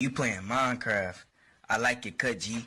You playing Minecraft. I like it, cut G.